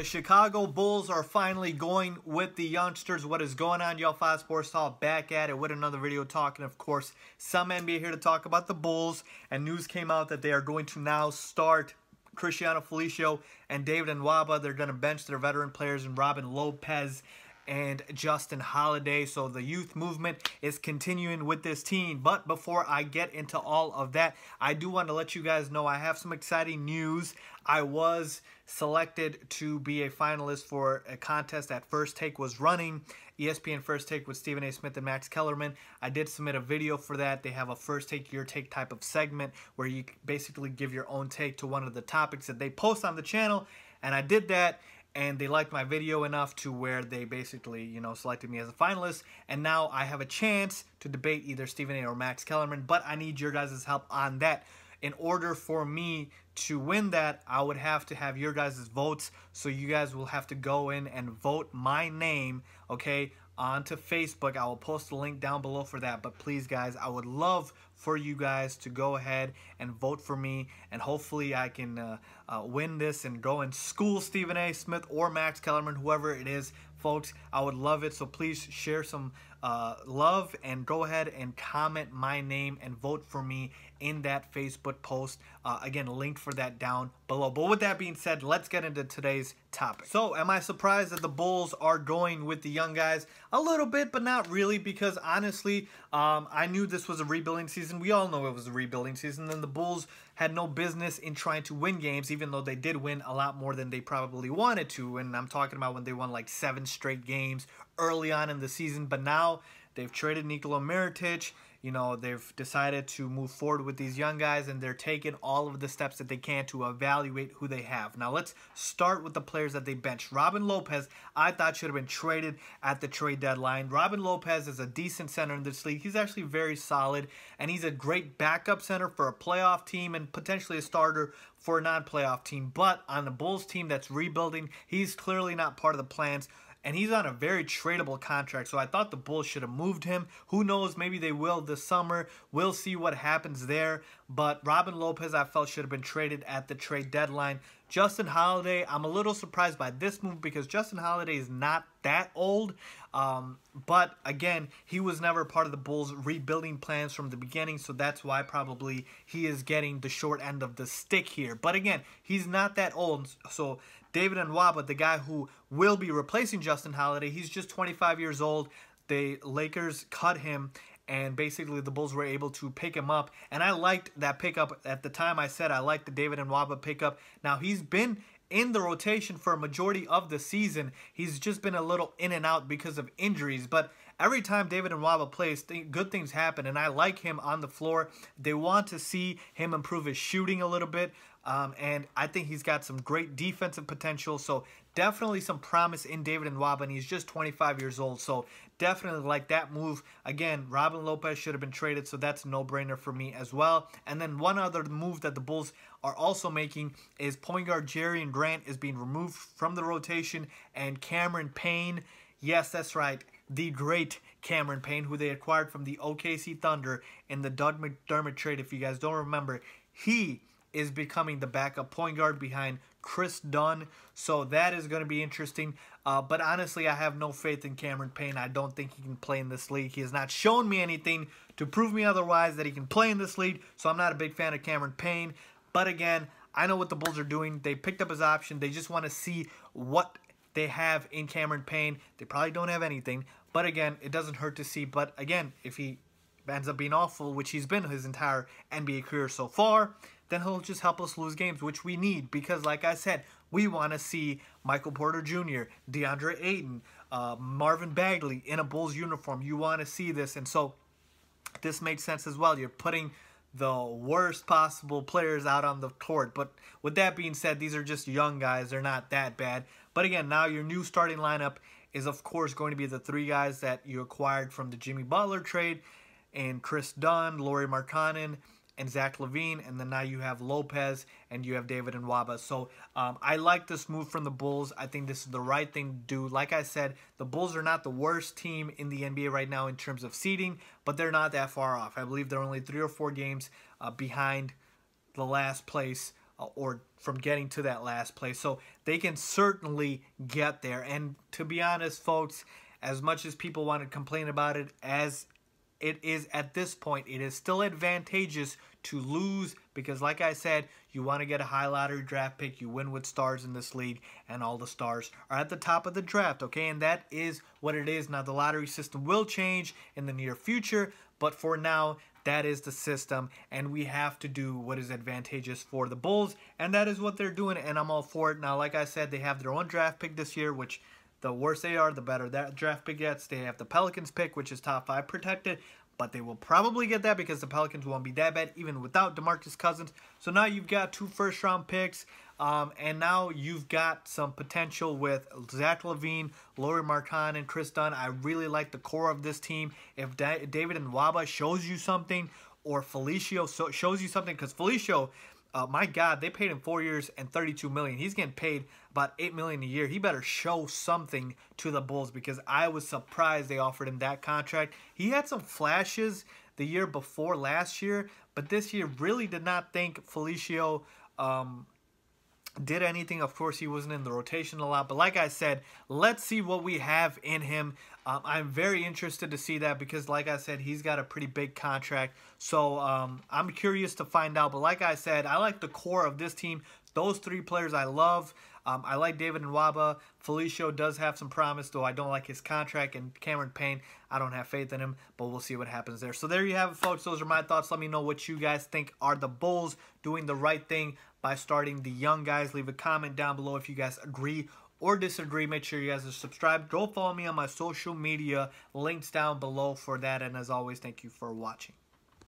The Chicago Bulls are finally going with the youngsters. What is going on, y'all? Five Sports Talk back at it with another video talking, of course, some NBA here to talk about the Bulls. And news came out that they are going to now start Cristiano Felicio and David and Nwaba. They're going to bench their veteran players and Robin Lopez and Justin Holiday. So the youth movement is continuing with this team. But before I get into all of that, I do want to let you guys know I have some exciting news. I was selected to be a finalist for a contest that First Take was running. ESPN First Take with Stephen A. Smith and Max Kellerman. I did submit a video for that. They have a first take, your take type of segment where you basically give your own take to one of the topics that they post on the channel. And I did that and they liked my video enough to where they basically, you know, selected me as a finalist. And now I have a chance to debate either Stephen A or Max Kellerman, but I need your guys' help on that. In order for me to win that, I would have to have your guys' votes. So you guys will have to go in and vote my name, okay, onto Facebook. I will post a link down below for that. But please, guys, I would love for you guys to go ahead and vote for me. And hopefully I can uh, uh, win this and go and school Stephen A. Smith or Max Kellerman, whoever it is. Folks, I would love it. So please share some uh, love and go ahead and comment my name and vote for me in that Facebook post. Uh, again, link for that down below. But with that being said, let's get into today's topic. So, am I surprised that the Bulls are going with the young guys? A little bit, but not really, because honestly, um, I knew this was a rebuilding season. We all know it was a rebuilding season, and the Bulls had no business in trying to win games, even though they did win a lot more than they probably wanted to. And I'm talking about when they won like seven straight games early on in the season, but now now. They've traded Nikola Mirotic. You know, they've decided to move forward with these young guys, and they're taking all of the steps that they can to evaluate who they have. Now, let's start with the players that they bench. Robin Lopez, I thought should have been traded at the trade deadline. Robin Lopez is a decent center in this league. He's actually very solid, and he's a great backup center for a playoff team and potentially a starter for a non-playoff team. But on the Bulls team that's rebuilding, he's clearly not part of the plans and he's on a very tradable contract. So I thought the Bulls should have moved him. Who knows? Maybe they will this summer. We'll see what happens there. But Robin Lopez, I felt, should have been traded at the trade deadline. Justin Holiday, I'm a little surprised by this move because Justin Holiday is not that old. Um, but again, he was never part of the Bulls' rebuilding plans from the beginning, so that's why probably he is getting the short end of the stick here. But again, he's not that old, so David Nwaba, the guy who will be replacing Justin Holiday, he's just 25 years old. The Lakers cut him, and basically the Bulls were able to pick him up. And I liked that pickup. At the time I said I liked the David and Waba pickup. Now he's been in the rotation for a majority of the season. He's just been a little in and out because of injuries. But every time David and Nwaba plays, th good things happen, and I like him on the floor. They want to see him improve his shooting a little bit, um, and I think he's got some great defensive potential. So definitely some promise in David and Nwaba, and he's just 25 years old. So definitely like that move. Again, Robin Lopez should have been traded, so that's no-brainer for me as well. And then one other move that the Bulls are also making is point guard Jerry and Grant is being removed from the rotation, and Cameron Payne, yes, that's right, the great Cameron Payne, who they acquired from the OKC Thunder in the Doug McDermott trade. If you guys don't remember, he is becoming the backup point guard behind Chris Dunn. So that is going to be interesting. Uh, but honestly, I have no faith in Cameron Payne. I don't think he can play in this league. He has not shown me anything to prove me otherwise that he can play in this league. So I'm not a big fan of Cameron Payne. But again, I know what the Bulls are doing. They picked up his option. They just want to see what they have in Cameron Payne. They probably don't have anything. But again, it doesn't hurt to see. But again, if he ends up being awful, which he's been his entire NBA career so far, then he'll just help us lose games, which we need because, like I said, we want to see Michael Porter Jr., DeAndre Ayton, uh, Marvin Bagley in a Bulls uniform. You want to see this. And so this made sense as well. You're putting – the worst possible players out on the court. But with that being said, these are just young guys. They're not that bad. But again, now your new starting lineup is, of course, going to be the three guys that you acquired from the Jimmy Butler trade and Chris Dunn, Laurie Markkanen, and Zach Levine, and then now you have Lopez and you have David and Waba. So um, I like this move from the Bulls. I think this is the right thing to do. Like I said, the Bulls are not the worst team in the NBA right now in terms of seeding, but they're not that far off. I believe they're only three or four games uh, behind the last place uh, or from getting to that last place. So they can certainly get there. And to be honest, folks, as much as people want to complain about it, as it is at this point, it is still advantageous to lose because, like I said, you want to get a high lottery draft pick. You win with stars in this league, and all the stars are at the top of the draft, okay? And that is what it is. Now, the lottery system will change in the near future, but for now, that is the system, and we have to do what is advantageous for the Bulls, and that is what they're doing, and I'm all for it. Now, like I said, they have their own draft pick this year, which the worse they are, the better that draft pick gets. They have the Pelicans pick, which is top five protected, but they will probably get that because the Pelicans won't be that bad even without DeMarcus Cousins. So now you've got two first round picks, um, and now you've got some potential with Zach Levine, Laurie Marcon, and Chris Dunn. I really like the core of this team. If da David and Waba shows you something, or Felicio so shows you something, because Felicio uh, my God, they paid him four years and thirty-two million. He's getting paid about eight million a year. He better show something to the Bulls because I was surprised they offered him that contract. He had some flashes the year before last year, but this year really did not think Felicio um, did anything. Of course, he wasn't in the rotation a lot. But like I said, let's see what we have in him. Um, I'm very interested to see that because, like I said, he's got a pretty big contract. So um, I'm curious to find out. But like I said, I like the core of this team those three players I love. Um, I like David and Waba. Felicio does have some promise, though I don't like his contract. And Cameron Payne, I don't have faith in him, but we'll see what happens there. So there you have it, folks. Those are my thoughts. Let me know what you guys think. Are the Bulls doing the right thing by starting the young guys? Leave a comment down below if you guys agree or disagree, make sure you guys are subscribed. Go follow me on my social media. Links down below for that. And as always, thank you for watching.